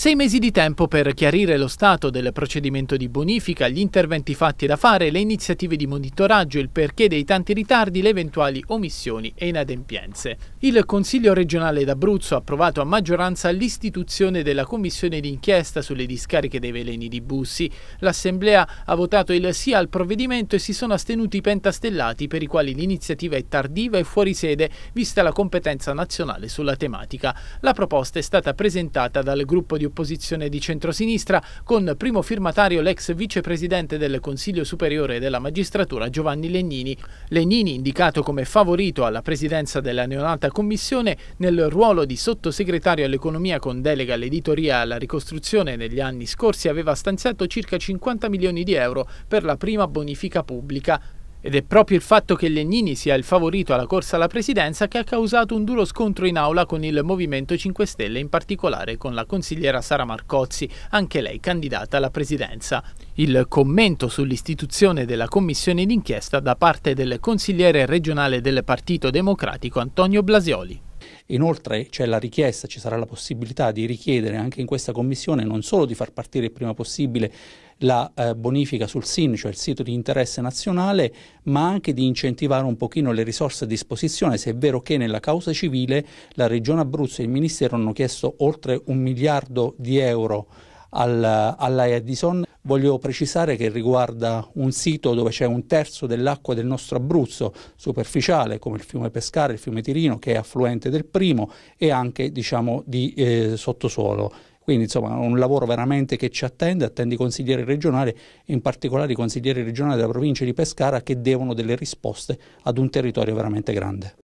Sei mesi di tempo per chiarire lo stato del procedimento di bonifica, gli interventi fatti da fare, le iniziative di monitoraggio, il perché dei tanti ritardi, le eventuali omissioni e inadempienze. Il Consiglio regionale d'Abruzzo ha approvato a maggioranza l'istituzione della commissione d'inchiesta sulle discariche dei veleni di Bussi. L'Assemblea ha votato il sì al provvedimento e si sono astenuti i pentastellati per i quali l'iniziativa è tardiva e fuori sede, vista la competenza nazionale sulla tematica. La proposta è stata presentata dal gruppo di opposizione di centrosinistra, con primo firmatario l'ex vicepresidente del Consiglio Superiore della Magistratura Giovanni Legnini. Legnini, indicato come favorito alla presidenza della neonata commissione, nel ruolo di sottosegretario all'economia con delega all'editoria e alla ricostruzione negli anni scorsi aveva stanziato circa 50 milioni di euro per la prima bonifica pubblica. Ed è proprio il fatto che Legnini sia il favorito alla corsa alla presidenza che ha causato un duro scontro in aula con il Movimento 5 Stelle, in particolare con la consigliera Sara Marcozzi, anche lei candidata alla presidenza. Il commento sull'istituzione della commissione d'inchiesta da parte del consigliere regionale del Partito Democratico Antonio Blasioli. Inoltre c'è la richiesta, ci sarà la possibilità di richiedere anche in questa commissione non solo di far partire il prima possibile la eh, bonifica sul SIN, cioè il sito di interesse nazionale, ma anche di incentivare un pochino le risorse a disposizione, se è vero che nella causa civile la Regione Abruzzo e il Ministero hanno chiesto oltre un miliardo di euro alla, alla Edison. Voglio precisare che riguarda un sito dove c'è un terzo dell'acqua del nostro Abruzzo superficiale, come il fiume Pescara, il fiume Tirino, che è affluente del primo, e anche diciamo, di eh, sottosuolo. Quindi insomma un lavoro veramente che ci attende, attende i consiglieri regionali, in particolare i consiglieri regionali della provincia di Pescara che devono delle risposte ad un territorio veramente grande.